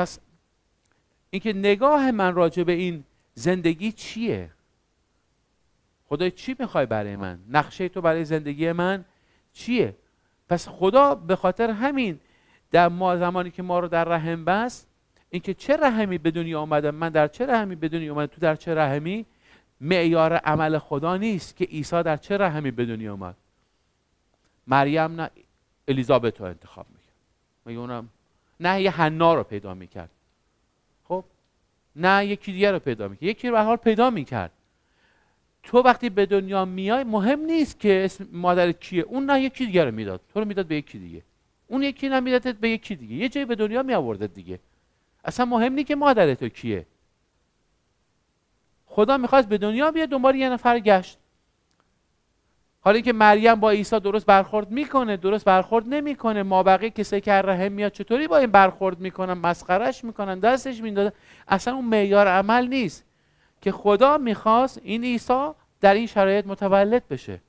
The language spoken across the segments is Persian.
پس اینکه نگاه من راجع به این زندگی چیه خدای چی میخوای برای من نقشه تو برای زندگی من چیه پس خدا به خاطر همین در ما زمانی که ما رو در رحم بست اینکه چه رحمی به دنیا آمدم من در چه رحمی به دنیا آمدم تو در چه رحمی معیار عمل خدا نیست که عیسی در چه رحمی به دنیا آمد مریم نه الیزابت رو انتخاب میکنه مگه اونم نه یه حنا رو پیدا میکرد خب نه یکی دیگه رو پیدا میکرد یکی رو به حال پیدا میکرد تو وقتی به دنیا میای مهم نیست که اسم مادر کیه اون نه یکی دیگه رو میداد تو رو میداد به یکی دیگه اون یکی نه میدادت به یکی دیگه یه جایی به دنیا می دیگه اصلا مهم نیست که مادر تو کیه خدا میخواست به دنیا بیاد دنبال یه نفر گشت حالا اینکه مریم با عیسی درست برخورد میکنه درست برخورد نمیکنه ما بقیه کسی که رحم میاد چطوری با این برخورد میکنن مسخرش میکنن دستش میندازن اصلا اون معیار عمل نیست که خدا میخواست این عیسی در این شرایط متولد بشه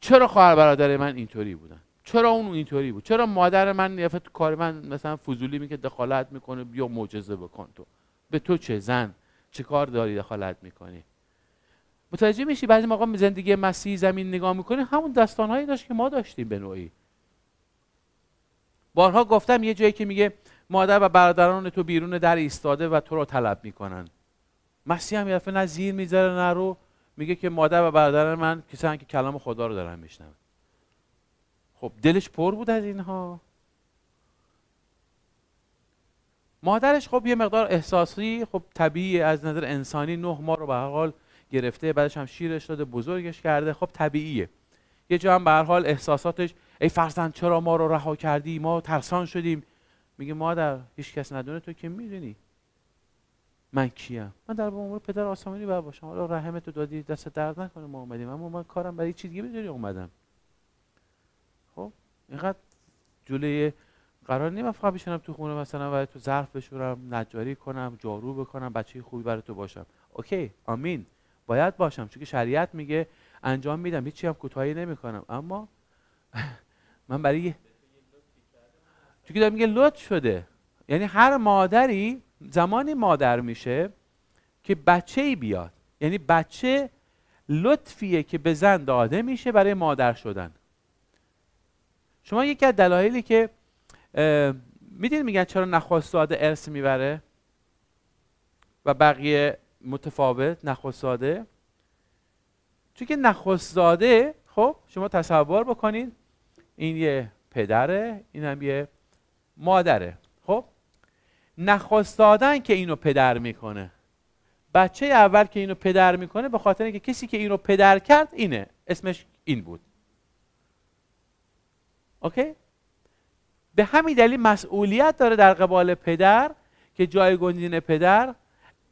چرا خواهر برادر من اینطوری بودن چرا اون اینطوری بود چرا مادر من یا کار من مثلا فضولی می دخالت میکنه بیا معجزه بکن تو به تو چه زن چه کار داری دخالت میکنی متوجه میشی بعضی موقع زندگی مسیح زمین نگاه میکنی همون دستانهایی داشت که ما داشتیم به نوعی بارها گفتم یه جایی که میگه مادر و برادران تو بیرون در ایستاده و تو رو طلب میکنن مسیح هم یه نه زیر میذاره نه رو میگه که مادر و برادر من کسانی که کلام خدا رو دارن میشنم. خب دلش پر بود از اینها مادرش خب یه مقدار احساسی خب طبیعی از نظر انسانی نه ما رو به حال گرفته بعدش هم شیرش داده بزرگش کرده خب طبیعیه یه جا هم به حال احساساتش ای فرزند چرا ما رو رها کردی ما ترسان شدیم میگه مادر هیچ کس ندونه تو که میدونی من کیم من در امور پدر آسمانی بر باشم حالا رحم تو دادی دست درد نکنه ما اومدیم اما من کارم برای چیز دیگه میدونی اومدم خب اینقدر جلوی قرار نیم فقط بشنم تو خونه مثلا برای تو ظرف بشورم نجاری کنم جارو بکنم بچه خوبی برای تو باشم اوکی آمین باید باشم چون شریعت میگه انجام میدم هیچی هم کوتاهی نمیکنم اما من برای چون میگه لط شده یعنی هر مادری زمانی مادر میشه که بچه ای بیاد یعنی بچه لطفیه که به زن داده میشه برای مادر شدن شما یکی از دلایلی که میدین میگن چرا داده ارث میبره و بقیه متفاوت نخستزاده چون که نخستزاده خب شما تصور بکنید این یه پدره این هم یه مادره خب نخستادن که اینو پدر میکنه بچه اول که اینو پدر میکنه به خاطر اینکه کسی که اینو پدر کرد اینه اسمش این بود اوکی به همین دلیل مسئولیت داره در قبال پدر که جایگزین پدر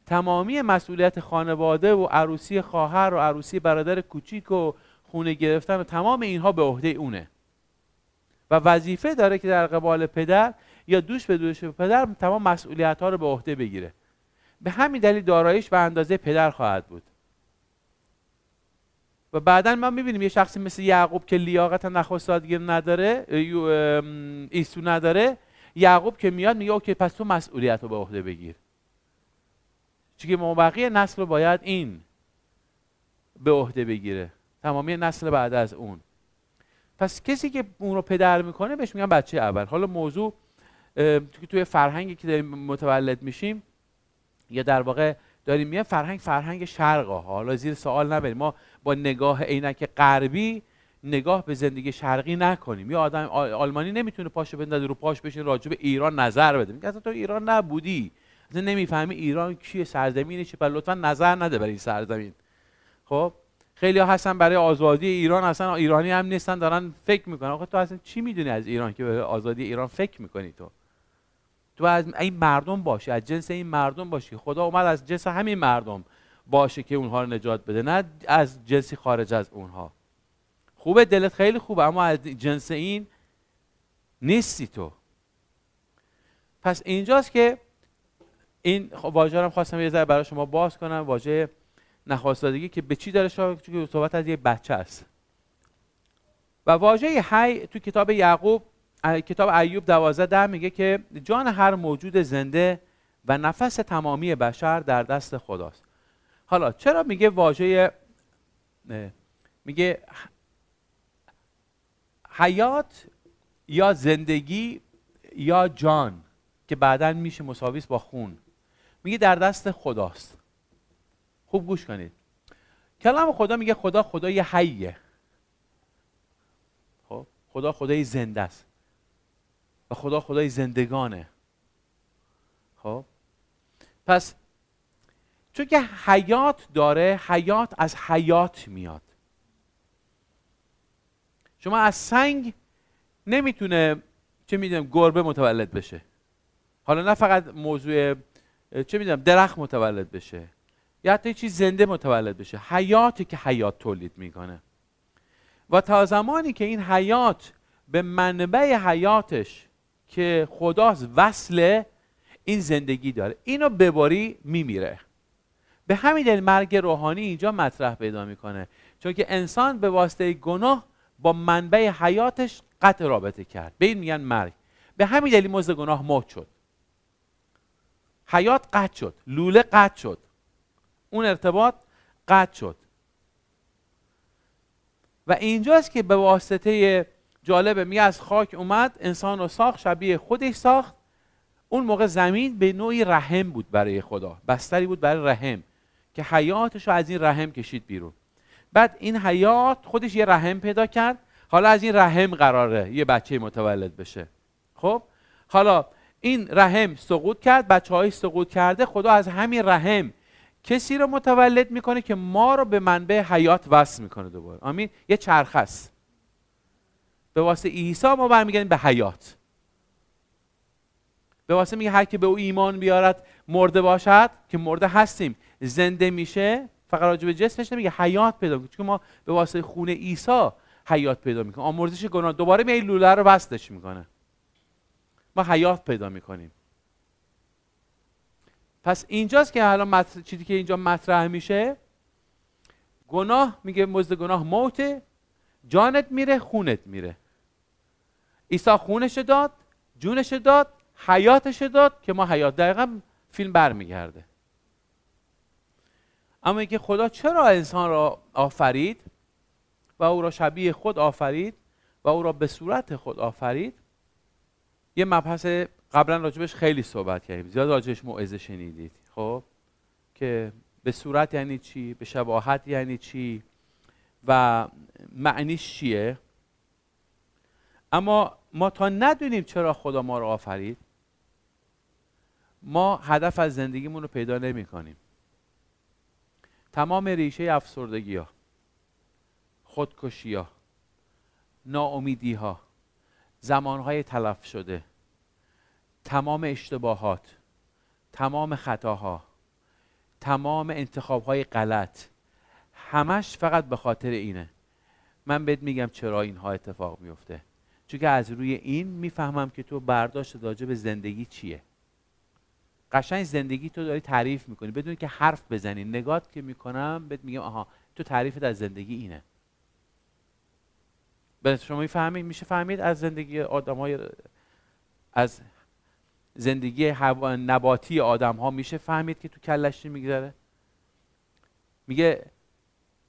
تمامی مسئولیت خانواده و عروسی خواهر و عروسی برادر کوچیک و خونه گرفتن و تمام اینها به عهده اونه و وظیفه داره که در قبال پدر یا دوش به دوش به پدر تمام مسئولیت ها رو به عهده بگیره به همین دلیل دارایش به اندازه پدر خواهد بود و بعدا ما میبینیم یه شخصی مثل یعقوب که لیاقت نخواستادگیر نداره ایسو نداره یعقوب که میاد میگه اوکی پس تو مسئولیت رو به عهده بگیر چون که نسل رو باید این به عهده بگیره تمامی نسل بعد از اون پس کسی که اون رو پدر میکنه بهش میگن بچه اول حالا موضوع توی فرهنگی که داریم متولد میشیم یا در واقع داریم میگن فرهنگ فرهنگ شرقه حالا زیر سوال نبریم ما با نگاه عینک غربی نگاه به زندگی شرقی نکنیم یا آدم آلمانی نمیتونه پاشو بندازه رو پاش بشین راجع به ایران نظر بده میگه تو ایران نبودی اصلا نمیفهمی ایران کیه سرزمینه چه پر لطفا نظر نده برای این سرزمین خب خیلی هستن برای آزادی ایران اصلا ایرانی هم نیستن دارن فکر میکنن آخه تو اصلا چی میدونی از ایران که به آزادی ایران فکر میکنی تو تو از این مردم باشی از جنس این مردم باشی خدا اومد از جنس همین مردم باشه که اونها رو نجات بده نه از جنسی خارج از اونها خوبه دلت خیلی خوبه اما از جنس این نیستی تو پس اینجاست که این خب، واژه رو خواستم یه ذره برای شما باز کنم واژه نخواستادگی که به چی داره شاید چون صحبت از یه بچه است و واژه حی تو کتاب یعقوب کتاب ایوب دوازده در میگه که جان هر موجود زنده و نفس تمامی بشر در دست خداست حالا چرا میگه واژه میگه حیات یا زندگی یا جان که بعدا میشه مساویس با خون میگه در دست خداست خوب گوش کنید کلام خدا میگه خدا خدای حیه خب خدا خدای زنده است و خدا خدای زندگانه خب پس چون که حیات داره حیات از حیات میاد شما از سنگ نمیتونه چه میدونم گربه متولد بشه حالا نه فقط موضوع چه میدونم درخت متولد بشه یا حتی چیز زنده متولد بشه حیاتی که حیات تولید میکنه و تا زمانی که این حیات به منبع حیاتش که خداست وصله این زندگی داره اینو بباری میمیره به همین دلیل مرگ روحانی اینجا مطرح پیدا میکنه چون که انسان به واسطه گناه با منبع حیاتش قطع رابطه کرد به این میگن مرگ به همین دلیل مزد گناه موت شد حیات قطع شد لوله قطع شد اون ارتباط قطع شد و اینجاست که به واسطه جالبه می از خاک اومد انسان رو ساخت شبیه خودش ساخت اون موقع زمین به نوعی رحم بود برای خدا بستری بود برای رحم که حیاتش رو از این رحم کشید بیرون بعد این حیات خودش یه رحم پیدا کرد حالا از این رحم قراره یه بچه متولد بشه خب حالا این رحم سقوط کرد بچه های سقوط کرده خدا از همین رحم کسی رو متولد میکنه که ما رو به منبع حیات وصل میکنه دوباره آمین یه چرخه است به واسه عیسی ما برمیگردیم به حیات به واسه میگه هر که به او ایمان بیارد مرده باشد که مرده هستیم زنده میشه فقط راجع به جسمش نمیگه حیات پیدا میکنه چون ما به واسه خون عیسی حیات پیدا میکنیم آمرزش گناه دوباره می لوله رو وصلش میکنه ما حیات پیدا میکنیم پس اینجاست که الان چیزی که اینجا مطرح میشه گناه میگه مزد گناه موته جانت میره خونت میره عیسی خونش داد جونش داد حیاتش داد که ما حیات دقیقا فیلم برمیگرده اما اینکه خدا چرا انسان را آفرید و او را شبیه خود آفرید و او را به صورت خود آفرید یه مبحث قبلا راجبش خیلی صحبت کردیم زیاد راجبش موعظه شنیدید خب که به صورت یعنی چی به شباهت یعنی چی و معنیش چیه اما ما تا ندونیم چرا خدا ما رو آفرید ما هدف از زندگیمون رو پیدا نمی کنیم تمام ریشه افسردگی ها خودکشی ها ناامیدی ها زمانهای تلف شده تمام اشتباهات تمام خطاها تمام انتخابهای غلط همش فقط به خاطر اینه من بهت میگم چرا اینها اتفاق میفته چون که از روی این میفهمم که تو برداشت داجه به زندگی چیه قشنگ زندگی تو داری تعریف میکنی بدون که حرف بزنی نگات که میکنم بهت میگم آها تو تعریفت از زندگی اینه به شما فهمید میشه فهمید از زندگی های از زندگی نباتی آدم ها میشه فهمید که تو کلش چی میگذره میگه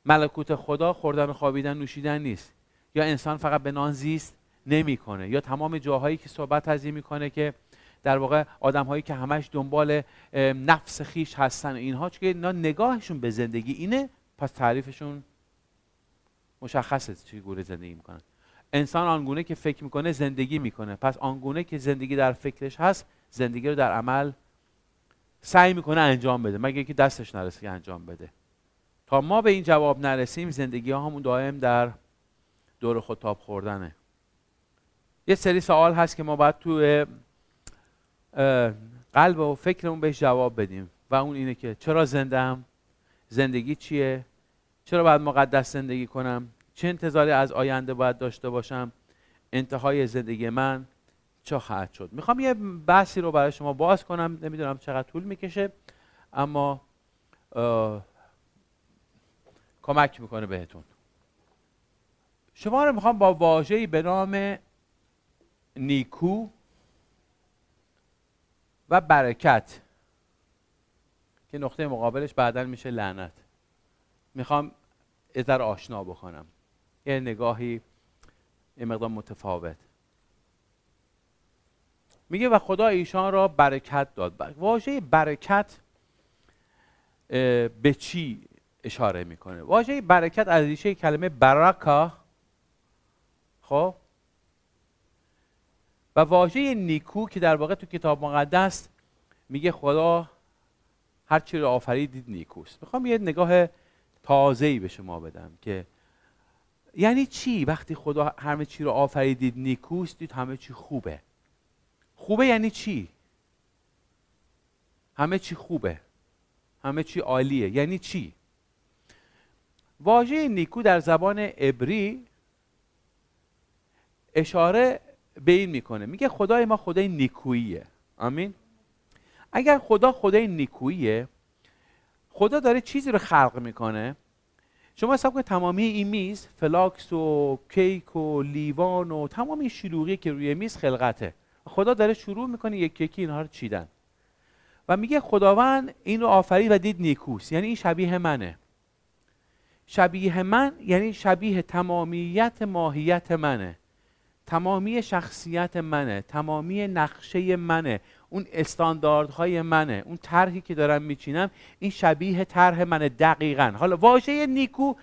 ملکوت خدا خوردن و خوابیدن نوشیدن نیست یا انسان فقط به نان زیست نمیکنه یا تمام جاهایی که صحبت از این میکنه که در واقع آدم هایی که همش دنبال نفس خیش هستن و اینها چون نگاهشون به زندگی اینه پس تعریفشون مشخصه چی گونه زندگی میکنن انسان آنگونه که فکر میکنه زندگی میکنه پس آنگونه که زندگی در فکرش هست زندگی رو در عمل سعی میکنه انجام بده مگه اینکه دستش نرسه که انجام بده تا ما به این جواب نرسیم زندگی ها همون دائم در دور خطاب خوردنه یه سری سوال هست که ما باید تو قلب و فکرمون بهش جواب بدیم و اون اینه که چرا زندم زندگی چیه چرا باید مقدس زندگی کنم چه انتظاری از آینده باید داشته باشم انتهای زندگی من چه خواهد شد میخوام یه بحثی رو برای شما باز کنم نمیدونم چقدر طول میکشه اما کمک میکنه بهتون شما رو میخوام با واژه‌ای به نام نیکو و برکت که نقطه مقابلش بعدا میشه لعنت میخوام ازر آشنا بکنم یه نگاهی یه مقدار متفاوت میگه و خدا ایشان را برکت داد واژه برکت به چی اشاره میکنه واژه برکت از ریشه کلمه برکا خب و واژه نیکو که در واقع تو کتاب مقدس میگه خدا هر چی رو آفرید دید نیکوست میخوام یه نگاه تازه‌ای به شما بدم که یعنی چی وقتی خدا همه چی رو آفریدید نیکوست دید همه چی خوبه خوبه یعنی چی همه چی خوبه همه چی عالیه یعنی چی واژه نیکو در زبان عبری اشاره به این میکنه میگه خدای ما خدای نیکوییه آمین اگر خدا خدای نیکوییه خدا داره چیزی رو خلق میکنه شما حساب کنید تمامی این میز فلاکس و کیک و لیوان و تمام این شلوغی که روی میز خلقته خدا داره شروع میکنه یکی یکی اینها رو چیدن و میگه خداوند این رو آفرید و دید نیکوس یعنی این شبیه منه شبیه من یعنی شبیه تمامیت ماهیت منه تمامی شخصیت منه تمامی نقشه منه اون استانداردهای منه اون طرحی که دارم میچینم این شبیه طرح منه دقیقا حالا واژه نیکو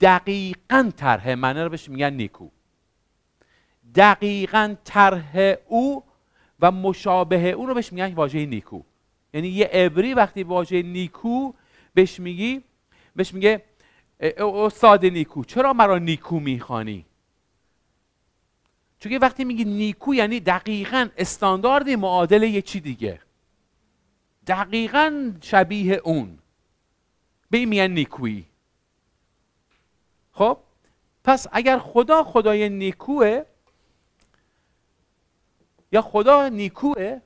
دقیقا طرح منه رو بهش میگن نیکو دقیقا طرح او و مشابه او رو بهش میگن واژه نیکو یعنی یه عبری وقتی واژه نیکو بهش میگی بهش میگه استاد نیکو چرا مرا نیکو میخوانی چون وقتی میگی نیکو یعنی دقیقا استاندارد معادل یه چی دیگه دقیقا شبیه اون به این میگن نیکویی خب پس اگر خدا خدای نیکوه یا خدا نیکوه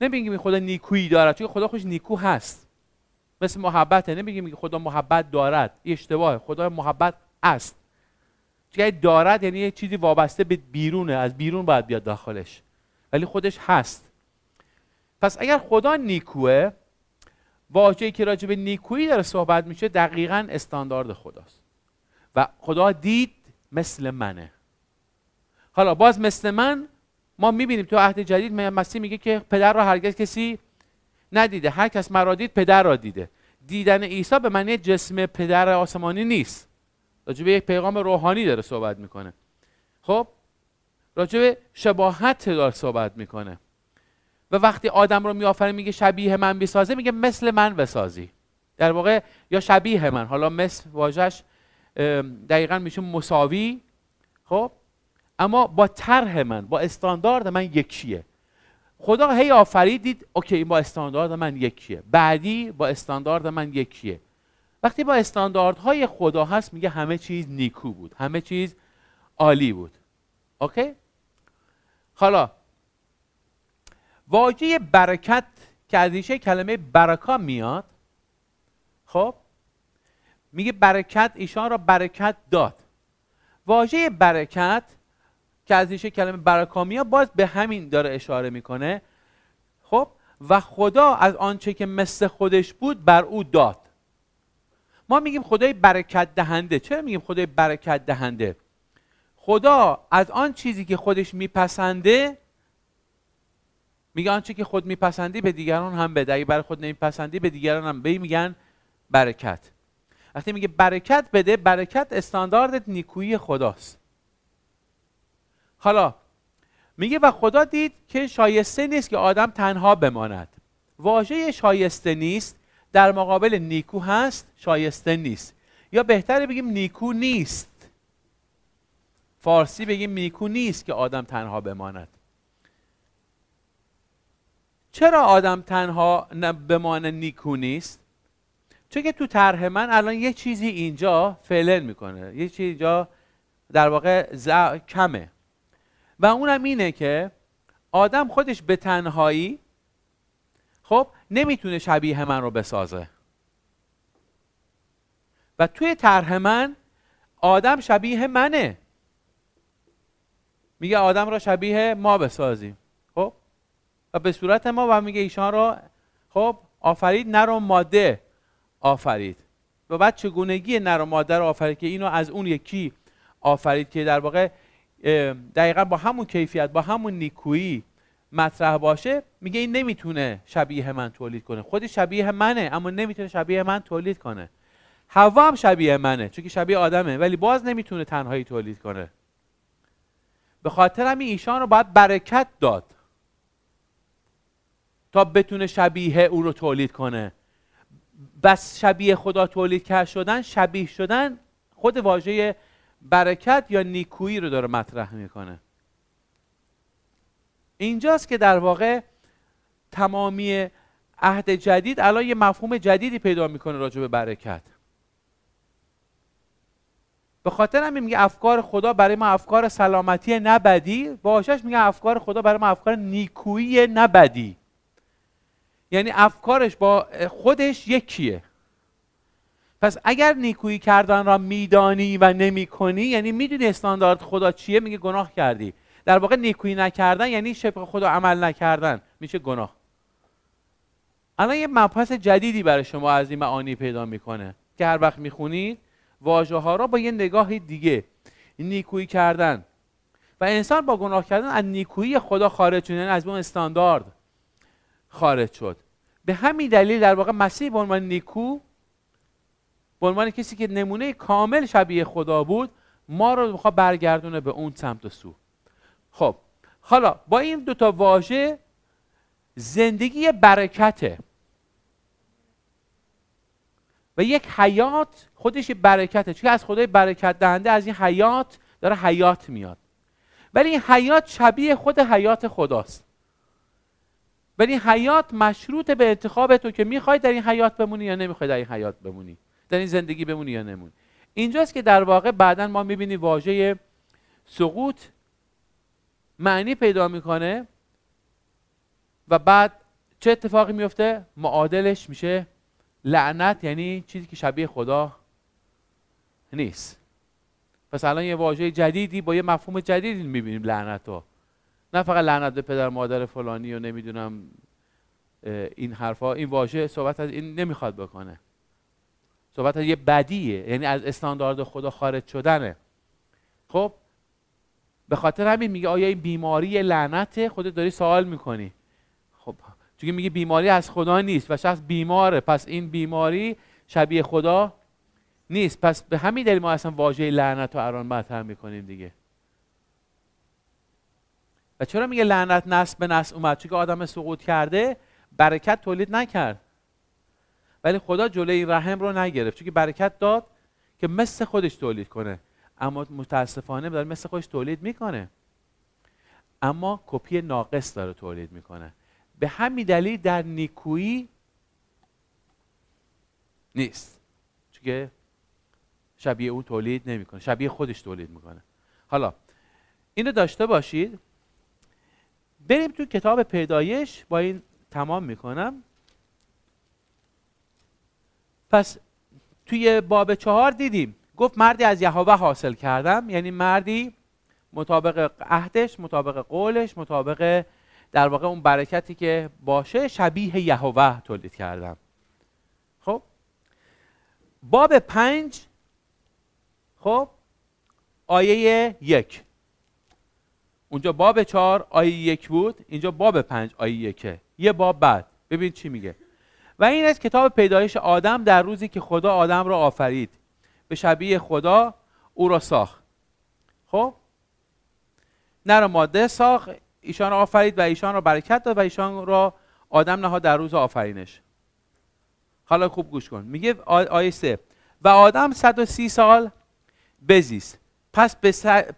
نمیگیم خدا نیکویی دارد چون خدا خودش نیکو هست مثل محبته نمیگیم خدا محبت دارد اشتباه خدا محبت است یعنی دارد یعنی یه چیزی وابسته به بیرونه از بیرون باید بیاد داخلش ولی خودش هست پس اگر خدا نیکوه واجهی که راجع به نیکویی داره صحبت میشه دقیقا استاندارد خداست و خدا دید مثل منه حالا باز مثل من ما میبینیم تو عهد جدید مسیح میگه که پدر را هرگز کسی ندیده هر کس مرا دید پدر را دیده دیدن عیسی به معنی جسم پدر آسمانی نیست راجبه یک پیغام روحانی داره صحبت میکنه خب راجبه شباهت داره صحبت میکنه و وقتی آدم رو میآفره میگه شبیه من بسازه میگه مثل من بسازی در واقع یا شبیه من حالا مثل واژش دقیقا میشه مساوی خب اما با طرح من با استاندارد من یکیه خدا هی آفرید دید اوکی این با استاندارد من یکیه بعدی با استاندارد من یکیه وقتی با استانداردهای خدا هست میگه همه چیز نیکو بود همه چیز عالی بود اوکی حالا واژه برکت که از ریشه کلمه برکا میاد خب میگه برکت ایشان را برکت داد واژه برکت که از ریشه کلمه برکا میاد باز به همین داره اشاره میکنه خب و خدا از آنچه که مثل خودش بود بر او داد ما میگیم خدای برکت دهنده چرا میگیم خدای برکت دهنده خدا از آن چیزی که خودش میپسنده میگه آنچه که خود میپسندی به دیگران هم بده اگه برای خود نمیپسندی به دیگران هم به میگن برکت وقتی میگه برکت بده برکت استاندارد نیکویی خداست حالا میگه و خدا دید که شایسته نیست که آدم تنها بماند واژه شایسته نیست در مقابل نیکو هست شایسته نیست یا بهتره بگیم نیکو نیست فارسی بگیم نیکو نیست که آدم تنها بماند چرا آدم تنها بمانه نیکو نیست چون که تو طرح من الان یه چیزی اینجا فعلن میکنه یه چیزی اینجا در واقع ز... کمه و اونم اینه که آدم خودش به تنهایی خب نمیتونه شبیه من رو بسازه و توی طرح من آدم شبیه منه میگه آدم را شبیه ما بسازیم خب و به صورت ما و میگه ایشان را خب آفرید نر و ماده آفرید و بعد چگونگی نر و ماده رو آفرید که اینو از اون یکی آفرید که در واقع دقیقا با همون کیفیت با همون نیکویی مطرح باشه میگه این نمیتونه شبیه من تولید کنه خود شبیه منه اما نمیتونه شبیه من تولید کنه هوا هم شبیه منه چون شبیه آدمه ولی باز نمیتونه تنهایی تولید کنه به خاطر همین ایشان رو باید برکت داد تا بتونه شبیه او رو تولید کنه بس شبیه خدا تولید کرد شدن شبیه شدن خود واژه برکت یا نیکویی رو داره مطرح میکنه اینجاست که در واقع تمامی عهد جدید الان یه مفهوم جدیدی پیدا میکنه راجع به برکت به خاطر همین میگه افکار خدا برای ما افکار سلامتی نبدی باشش میگه افکار خدا برای ما افکار نیکویی نبدی یعنی افکارش با خودش یکیه پس اگر نیکویی کردن را میدانی و نمیکنی یعنی میدونی استاندارد خدا چیه میگه گناه کردی در واقع نیکویی نکردن یعنی شبه خدا عمل نکردن میشه گناه الان یه مبحث جدیدی برای شما از این معانی پیدا میکنه که هر وقت میخونید واژه ها را با یه نگاه دیگه نیکویی کردن و انسان با گناه کردن از نیکویی خدا خارج شد یعنی از اون استاندارد خارج شد به همین دلیل در واقع مسیح به عنوان نیکو به عنوان کسی که نمونه کامل شبیه خدا بود ما رو میخواد برگردونه به اون سمت و سو خب حالا با این دوتا واژه زندگی برکته و یک حیات خودش برکته چون از خدای برکت دهنده از این حیات داره حیات میاد ولی این حیات شبیه خود حیات خداست ولی این حیات مشروط به انتخاب تو که میخوای در این حیات بمونی یا نمیخوای در این حیات بمونی در این زندگی بمونی یا نمونی اینجاست که در واقع بعدا ما میبینیم واژه سقوط معنی پیدا میکنه و بعد چه اتفاقی میفته معادلش میشه لعنت یعنی چیزی که شبیه خدا نیست پس الان یه واژه جدیدی با یه مفهوم جدیدی میبینیم لعنت رو نه فقط لعنت به پدر مادر فلانی و نمیدونم این حرفا این واژه صحبت از این نمیخواد بکنه صحبت از یه بدیه یعنی از استاندارد خدا خارج شدنه خب به خاطر همین میگه آیا این بیماری لعنته خودت داری سوال میکنی خب چون میگه بیماری از خدا نیست و شخص بیماره پس این بیماری شبیه خدا نیست پس به همین دلیل ما اصلا واژه لعنت رو اران مطرح میکنیم دیگه و چرا میگه لعنت نسل به نسل اومد چون که آدم سقوط کرده برکت تولید نکرد ولی خدا جلوی رحم رو نگرفت چون برکت داد که مثل خودش تولید کنه اما متاسفانه داره مثل خودش تولید میکنه اما کپی ناقص داره تولید میکنه به همین دلیل در نیکویی نیست چون شبیه اون تولید نمیکنه شبیه خودش تولید میکنه حالا اینو داشته باشید بریم تو کتاب پیدایش با این تمام میکنم پس توی باب چهار دیدیم گفت مردی از یهوه حاصل کردم یعنی مردی مطابق عهدش مطابق قولش مطابق در واقع اون برکتی که باشه شبیه یهوه تولید کردم خب باب پنج خب آیه یک اونجا باب چهار آیه یک بود اینجا باب پنج آیه یکه یه باب بعد ببین چی میگه و این از کتاب پیدایش آدم در روزی که خدا آدم را آفرید به شبیه خدا او را ساخت خب نر ماده ساخت ایشان را آفرید و ایشان را برکت داد و ایشان را آدم نهاد در روز آفرینش حالا خوب گوش کن میگه آیه سه و آدم 130 سال بزیست پس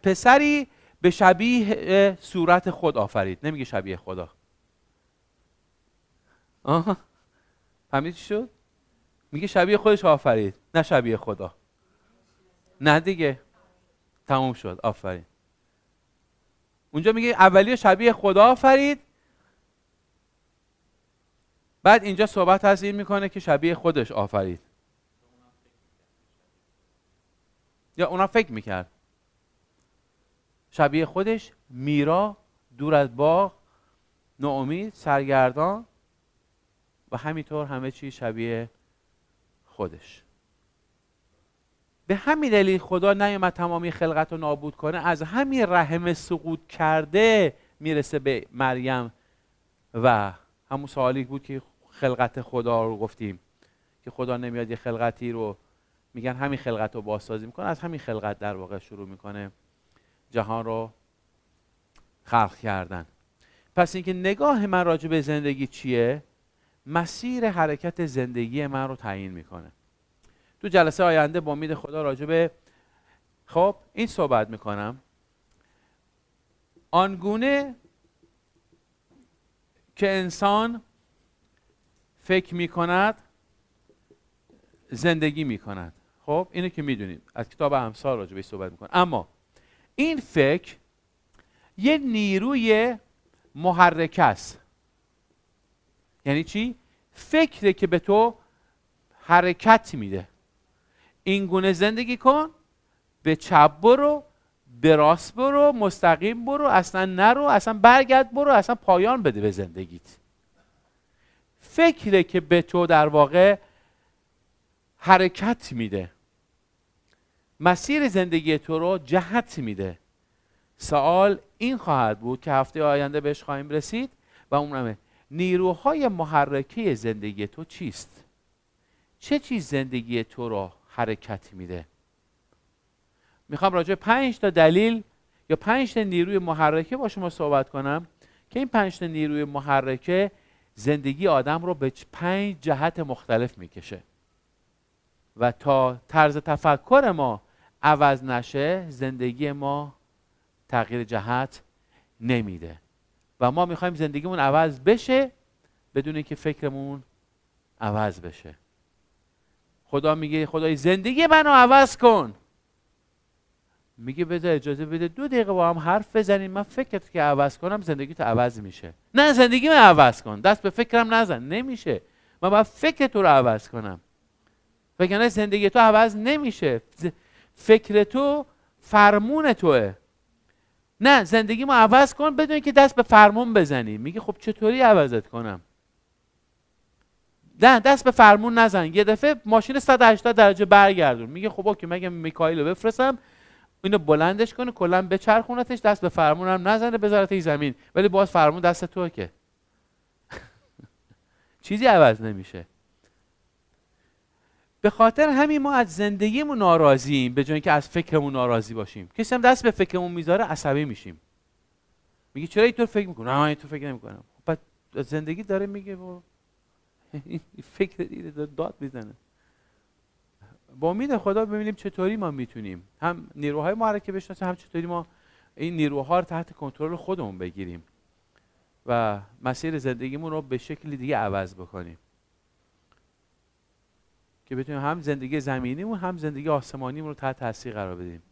پسری به شبیه صورت خود آفرید نمیگه شبیه خدا آها فهمیدی شد میگه شبیه خودش آفرید نه شبیه خدا نه دیگه تموم شد آفرین اونجا میگه اولی شبیه خدا آفرید بعد اینجا صحبت از این میکنه که شبیه خودش آفرید یا اونا فکر میکرد شبیه خودش میرا دور از باغ ناامید سرگردان و همینطور همه چی شبیه خودش به همین دلیل خدا نیومد تمامی خلقت رو نابود کنه از همین رحم سقوط کرده میرسه به مریم و همون سوالی بود که خلقت خدا رو گفتیم که خدا نمیاد یه خلقتی رو میگن همین خلقت رو بازسازی میکنه از همین خلقت در واقع شروع میکنه جهان رو خلق کردن پس اینکه نگاه من راجع به زندگی چیه مسیر حرکت زندگی من رو تعیین میکنه تو جلسه آینده با امید خدا راجبه خب این صحبت میکنم آنگونه که انسان فکر میکند زندگی میکند خب اینو که میدونیم از کتاب امثال راجع به صحبت میکنه اما این فکر یه نیروی محرک است یعنی چی فکره که به تو حرکت میده این گونه زندگی کن به چپ برو به راست برو مستقیم برو اصلا نرو اصلا برگرد برو اصلا پایان بده به زندگیت فکره که به تو در واقع حرکت میده مسیر زندگی تو رو جهت میده سوال این خواهد بود که هفته آینده بهش خواهیم رسید و اونمه نیروهای محرکه زندگی تو چیست چه چیز زندگی تو را حرکت میده میخوام راجع پنج تا دلیل یا پنج تا نیروی محرکه با شما صحبت کنم که این پنج تا نیروی محرکه زندگی آدم رو به پنج جهت مختلف میکشه و تا طرز تفکر ما عوض نشه زندگی ما تغییر جهت نمیده و ما میخوایم زندگیمون عوض بشه بدون اینکه فکرمون عوض بشه خدا میگه خدای زندگی منو عوض کن میگه بذار اجازه بده دو دقیقه با هم حرف بزنیم من فکرت که عوض کنم زندگی تو عوض میشه نه زندگی من عوض کن دست به فکرم نزن نمیشه من باید فکر تو رو عوض کنم نه زندگی تو عوض نمیشه فکر تو فرمون توه نه زندگی ما عوض کن بدونی که دست به فرمون بزنی میگه خب چطوری عوضت کنم نه دست به فرمون نزن یه دفعه ماشین 180 درجه برگردون میگه خب که مگه میکایلو بفرستم اینو بلندش کنه کلا بچرخونتش دست به فرمون هم نزنه بذارت این زمین ولی باز فرمون دست تو که چیزی عوض نمیشه به خاطر همین ما از زندگیمون ناراضییم به جای اینکه از فکرمون ناراضی باشیم کسی هم دست به فکرمون میذاره عصبی میشیم میگه چرا اینطور فکر میکنم نه تو فکر نمیکنم بعد خب، زندگی داره میگه فکر داد میزنه با امید خدا ببینیم چطوری ما میتونیم هم نیروهای ما بشناسیم هم چطوری ما این نیروها رو تحت کنترل خودمون بگیریم و مسیر زندگیمون رو به شکل دیگه عوض بکنیم که بتونیم هم زندگی زمینیمون هم زندگی آسمانیمون رو تحت تاثیر قرار بدیم